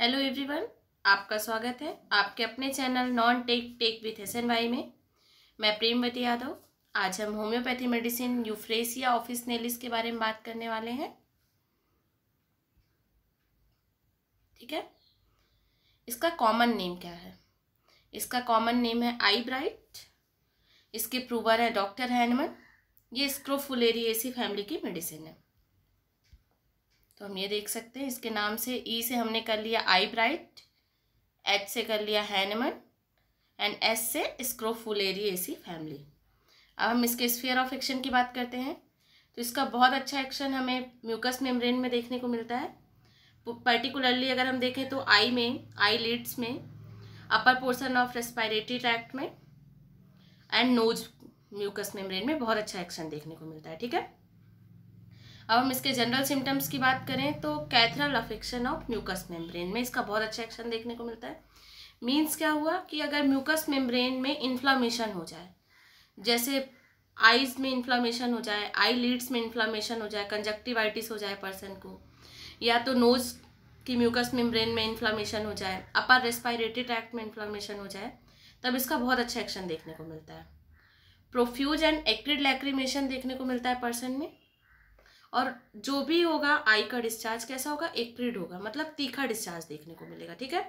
hello everyone आपका स्वागत है आपके अपने channel non tech tech with Hasan भाई में मैं प्रेमवती यादव आज हम homoeopathy medicine euphrasia officinalis के बारे में बात करने वाले हैं ठीक है इसका कॉमन नेम क्या है इसका कॉमन नेम है आई ब्राइट इसके प्रूवर है डॉक्टर हैनमन ये स्क्रोफुलेरिएसी फैमिली की मेडिसिन है तो हम ये देख सकते हैं इसके नाम से ई e से हमने कर लिया आई ब्राइट एच से कर लिया हैनमन एंड एस से स्क्रोफुलेरी एसी फैमिली अब हम इसके स्फीयर ऑफ एक्शन की बात करते हैं तो इसका बहुत अच्छा एक्शन हमें म्यूकस मेम्ब्रेन में देखने को मिलता है पर्टिकुलरली अगर हम देखें तो आई में आई लिड्स में upper portion of respiratory tract में एंड नोज म्यूकस मेम्ब्रेन में बहुत अच्छा एक्शन देखने को मिलता है ठीक है अब हम इसके जनरल सिम्टम्स की बात करें तो catarrhal affection of mucous membrane में इसका बहुत अच्छा एक्शन देखने को मिलता है मीन्स क्या हुआ कि अगर म्यूकस मेम्ब्रेन में इन्फ्लामेशन हो जाए जैसे आईज में इन्फ्लामेशन हो जाए आई लीड्स में इन्फ्लामेशन हो जाए कंजक्टिवाइटिस हो जाए पर्सन को या तो नोज़ की म्यूकस मेम्ब्रेन में इन्फ्लामेशन हो जाए अपर रेस्पायरेटरी ट्रैक्ट में इन्फ्लामेशन हो जाए तब इसका बहुत अच्छा एक्शन देखने को मिलता है प्रोफ्यूज एंड एक्टिड लैक्रीमेशन देखने को मिलता है पर्सन में और जो भी होगा आई का डिस्चार्ज कैसा होगा एक्रिड होगा मतलब तीखा डिस्चार्ज देखने को मिलेगा ठीक है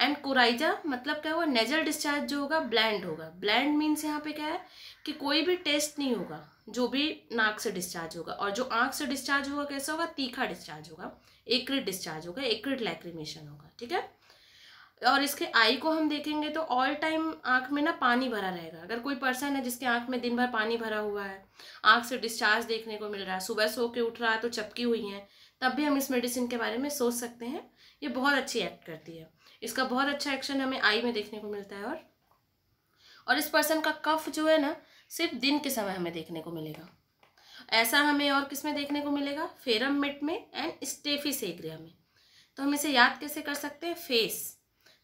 एंड कोराइजा मतलब क्या होगा नेजल डिस्चार्ज जो होगा ब्लैंड होगा ब्लैंड मीन्स यहाँ पे क्या है कि कोई भी टेस्ट नहीं होगा जो भी नाक से डिस्चार्ज होगा और जो आँख से डिस्चार्ज होगा कैसा होगा तीखा डिस्चार्ज होगा एक्रिड डिस्चार्ज होगा एक्रिड लैक्रीमेशन होगा ठीक है और इसके आई को हम देखेंगे तो ऑल टाइम आँख में ना पानी भरा रहेगा अगर कोई पर्सन है जिसके आँख में दिन भर पानी भरा हुआ है आँख से डिस्चार्ज देखने को मिल रहा है सुबह सो के उठ रहा है तो चपकी हुई है तब भी हम इस मेडिसिन के बारे में सोच सकते हैं ये बहुत अच्छी एक्ट करती है इसका बहुत अच्छा एक्शन हमें आई में देखने को मिलता है और और इस पर्सन का कफ जो है ना सिर्फ दिन के समय हमें देखने को मिलेगा ऐसा हमें और किस में देखने को मिलेगा फेरम मिट में एंड स्टेफी सेग्रिया में तो हम इसे याद कैसे कर सकते हैं फेस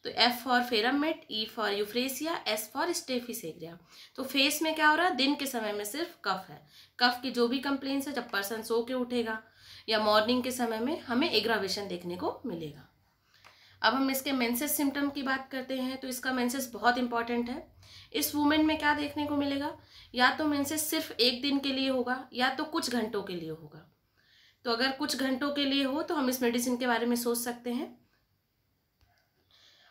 तो F for ferrum met E for euphrasia S for staphysagria तो फेस में क्या हो रहा है दिन के समय में सिर्फ कफ है कफ की जो भी कंप्लेन्स है जब पर्सन सो के उठेगा या मॉर्निंग के समय में हमें एग्रावेशन देखने को मिलेगा अब हम इसके मेंसेस सिम्टम की बात करते हैं तो इसका मेंसेस बहुत इंपॉर्टेंट है इस वुमेन में क्या देखने को मिलेगा या तो मेंसेस सिर्फ एक दिन के लिए होगा या तो कुछ घंटों के लिए होगा तो अगर कुछ घंटों के लिए हो तो हम इस मेडिसिन के बारे में सोच सकते हैं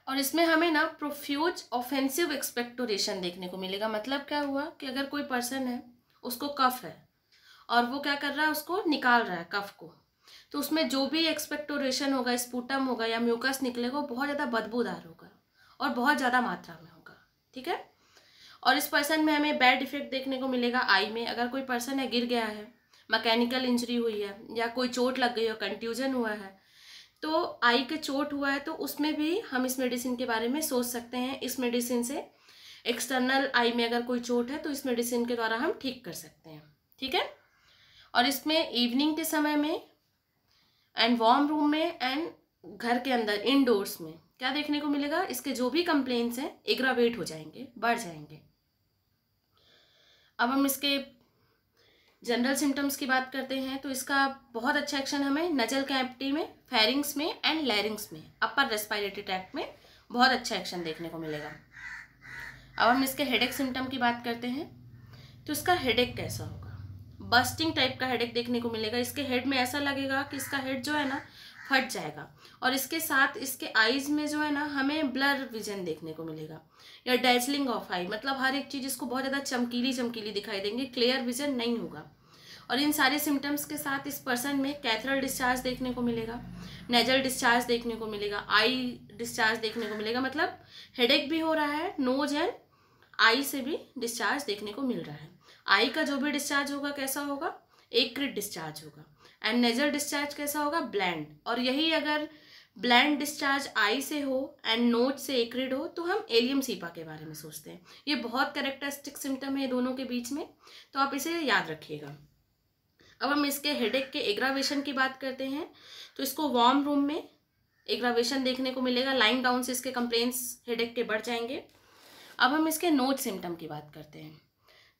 और इसमें हमें ना प्रोफ्यूज ऑफेंसिव एक्सपेक्टोरेशन देखने को मिलेगा मतलब क्या हुआ कि अगर कोई पर्सन है उसको कफ है और वो क्या कर रहा है उसको निकाल रहा है कफ को तो उसमें जो भी एक्सपेक्टोरेशन होगा स्पूटम होगा या म्यूकस निकलेगा वो बहुत ज़्यादा बदबूदार होगा और बहुत ज़्यादा मात्रा में होगा ठीक है और इस पर्सन में हमें बैड इफेक्ट देखने को मिलेगा आई में अगर कोई पर्सन है गिर गया है मैकेनिकल इंजरी हुई है या कोई चोट लग गई हो कंट्यूजन हुआ है तो आई का चोट हुआ है तो उसमें भी हम इस मेडिसिन के बारे में सोच सकते हैं इस मेडिसिन से एक्सटर्नल आई में अगर कोई चोट है तो इस मेडिसिन के द्वारा हम ठीक कर सकते हैं ठीक है और इसमें इवनिंग के समय में एंड वार्म रूम में एंड घर के अंदर इनडोर्स में क्या देखने को मिलेगा इसके जो भी कंप्लेन्स हैं एग्रावेट हो जाएंगे बढ़ जाएंगे अब हम इसके जनरल सिम्टम्स की बात करते हैं तो इसका बहुत अच्छा एक्शन हमें नजल कैप्टी में फेरिंग्स में एंड लैरिंग्स में अपर रेस्पायरेटरी ट्रैक्ट में बहुत अच्छा एक्शन देखने को मिलेगा अब हम इसके हेडेक सिम्टम की बात करते हैं तो इसका हेडेक कैसा होगा बस्टिंग टाइप का हेडेक देखने को मिलेगा इसके हेड में ऐसा लगेगा कि इसका हेड जो है ना हट जाएगा और इसके साथ इसके आईज में जो है ना हमें ब्लर विजन देखने को मिलेगा या डेजलिंग ऑफ आई मतलब हर एक चीज़ इसको बहुत ज़्यादा चमकीली चमकीली दिखाई देंगे क्लियर विजन नहीं होगा और इन सारे सिम्टम्स के साथ इस पर्सन में कैथरल डिस्चार्ज देखने को मिलेगा नेजल डिस्चार्ज देखने को मिलेगा आई डिस्चार्ज देखने को मिलेगा मतलब हेडेक भी हो रहा है नोज एंड आई से भी डिस्चार्ज देखने को मिल रहा है आई का जो भी डिस्चार्ज होगा कैसा होगा एक डिस्चार्ज होगा एंड नेजल डिस्चार्ज कैसा होगा ब्लैंड और यही अगर ब्लैंड डिस्चार्ज आई से हो एंड नोट से एकड हो तो हम एलियम सीपा के बारे में सोचते हैं ये बहुत करेक्टरिस्टिक सिम्टम है दोनों के बीच में तो आप इसे याद रखिएगा अब हम इसके हेडेक के एग्रावेशन की बात करते हैं तो इसको वार्म रूम में एग्रावेशन देखने को मिलेगा लाइन डाउन से इसके कंप्लेन्स हेडेक के बढ़ जाएंगे अब हम इसके नोट सिम्टम की बात करते हैं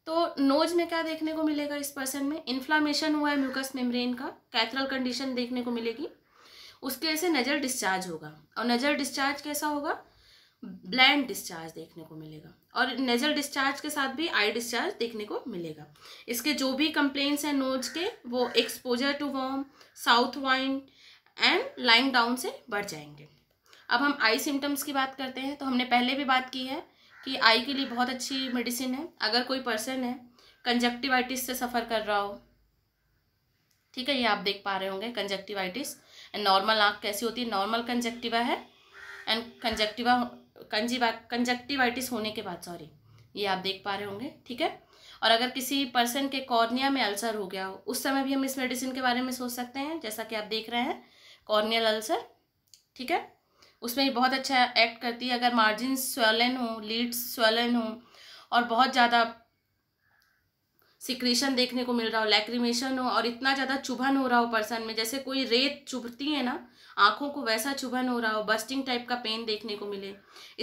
तो नोज में क्या देखने को मिलेगा इस पर्सन में इन्फ्लामेशन हुआ है म्यूकस मेम्ब्रेन का कैथरल कंडीशन देखने को मिलेगी उसके वजह से नज़र डिस्चार्ज होगा और नज़र डिस्चार्ज कैसा होगा ब्लैंड डिस्चार्ज देखने को मिलेगा और नेजल डिस्चार्ज के साथ भी आई डिस्चार्ज देखने को मिलेगा इसके जो भी कंप्लेंट्स हैं नोज के वो exposure to warm south wind and lying down से बढ़ जाएंगे अब हम आई सिम्टम्स की बात करते हैं तो हमने पहले भी बात की है कि आई के लिए बहुत अच्छी मेडिसिन है अगर कोई पर्सन है कंजक्टिवाइटिस से सफ़र कर रहा हो ठीक है ये आप देख पा रहे होंगे कंजक्टिवाइटिस एंड नॉर्मल आँख कैसी होती है नॉर्मल कंजक्टिवा है एंड कंजक्टिवा कंजीवा कंजक्टिवाइटिस होने के बाद सॉरी ये आप देख पा रहे होंगे ठीक है और अगर किसी पर्सन के कॉर्निया में अल्सर हो गया हो उस समय भी हम इस मेडिसिन के बारे में सोच सकते हैं जैसा कि आप देख रहे हैं कॉर्नियल अल्सर ठीक है उसमें बहुत अच्छा एक्ट करती है अगर मार्जिन स्वेलन हो लीड्स स्वेलन हो और बहुत ज़्यादा सिक्रेशन देखने को मिल रहा हो लैक्रीमेशन हो और इतना ज़्यादा चुभन हो रहा हो पर्सन में जैसे कोई रेत चुभती है ना आँखों को वैसा चुभन हो रहा हो बस्टिंग टाइप का पेन देखने को मिले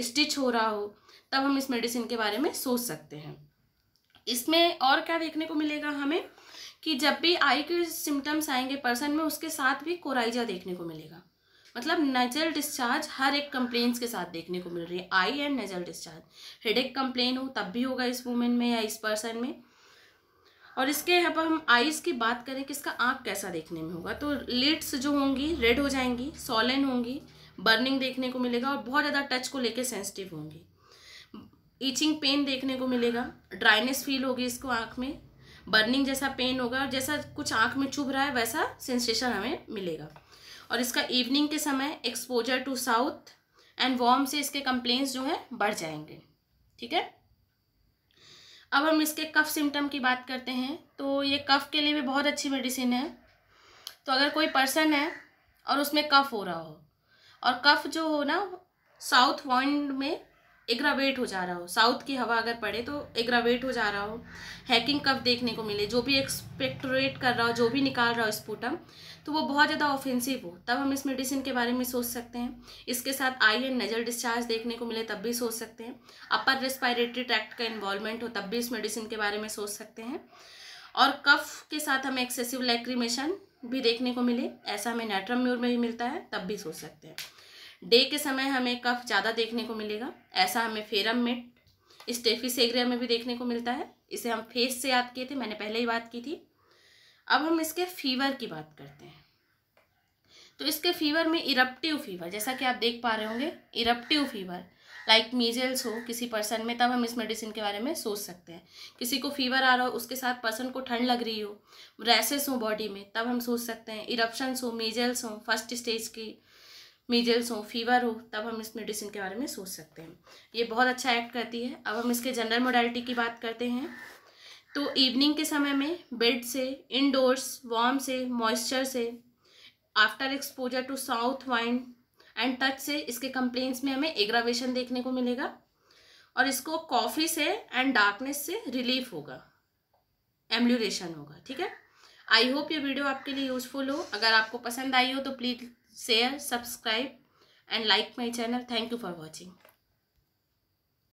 स्टिच हो रहा हो तब हम इस मेडिसिन के बारे में सोच सकते हैं इसमें और क्या देखने को मिलेगा हमें कि जब भी आई के सिम्टम्स आएंगे पर्सन में उसके साथ भी कोराइजा देखने को मिलेगा मतलब नेजल डिस्चार्ज हर एक कंप्लेन के साथ देखने को मिल रही है eye and nasal discharge head एक कंप्लेन हो तब भी होगा इस वूमेन में या इस पर्सन में और इसके यहाँ पर हम आईज़ की बात करें कि इसका आँख कैसा देखने में होगा तो लिड्स जो होंगी रेड हो जाएंगी सॉलन होंगी बर्निंग देखने को मिलेगा और बहुत ज़्यादा टच को लेकर सेंसिटिव होंगी ईचिंग पेन देखने को मिलेगा ड्राइनेस फील होगी इसको आँख में बर्निंग जैसा पेन होगा और जैसा कुछ आँख में चुभ रहा है वैसा सेंसेशन हमें मिलेगा और इसका इवनिंग के समय exposure to south and warm से इसके कंप्लेन्स जो है बढ़ जाएंगे ठीक है अब हम इसके कफ सिम्टम की बात करते हैं तो ये कफ के लिए भी बहुत अच्छी मेडिसिन है तो अगर कोई पर्सन है और उसमें कफ हो रहा हो और कफ जो हो ना साउथ वॉइंड में एग्रावेट हो जा रहा हो साउथ की हवा अगर पड़े तो एग्रावेट हो जा रहा हो हैकिंग कब देखने को मिले जो भी एक्सपेक्टोरेट कर रहा हो जो भी निकाल रहा हो स्पूटम तो वो बहुत ज़्यादा ऑफेंसिव हो तब हम इस मेडिसिन के बारे में सोच सकते हैं इसके साथ आई एंड नज़र डिस्चार्ज देखने को मिले तब भी सोच सकते हैं अपर रेस्पायरेटरी ट्रैक्ट का इन्वॉल्वमेंट हो तब भी इस मेडिसिन के बारे में सोच सकते हैं और कफ के साथ हमें एक्सेसिव लैक्रीमेशन भी देखने को मिले ऐसा हमें नेट्रम्यूर में भी मिलता है तब भी सोच सकते हैं डे के समय हमें कफ ज़्यादा देखने को मिलेगा ऐसा हमें फेरम में स्टेफिसेग्रिया में भी देखने को मिलता है इसे हम फेस से याद किए थे मैंने पहले ही बात की थी अब हम इसके फीवर की बात करते हैं तो इसके फीवर में इरप्टिव फीवर जैसा कि आप देख पा रहे होंगे इरप्टिव फीवर लाइक मीजल्स हो किसी पर्सन में तब हम इस मेडिसिन के बारे में सोच सकते हैं किसी को फीवर आ रहा हो उसके साथ पर्सन को ठंड लग रही हो रैसेस हो बॉडी में तब हम सोच सकते हैं इरप्शंस हो मीजल्स हो फर्स्ट स्टेज की मीजल्स हो फीवर हो तब हम इस मेडिसिन के बारे में सोच सकते हैं ये बहुत अच्छा एक्ट करती है अब हम इसके जनरल मोडालिटी की बात करते हैं तो इवनिंग के समय में बेड से इनडोर्स वार्म से मॉइस्चर से after exposure to south wind and touch से इसके कंप्लेन्स में हमें एग्रावेशन देखने को मिलेगा और इसको कॉफ़ी से एंड डार्कनेस से रिलीफ होगा एम्ब्यूरेशन होगा ठीक है आई होप ये वीडियो आपके लिए यूज़फुल हो अगर आपको पसंद आई हो तो please share subscribe and like my channel thank you for watching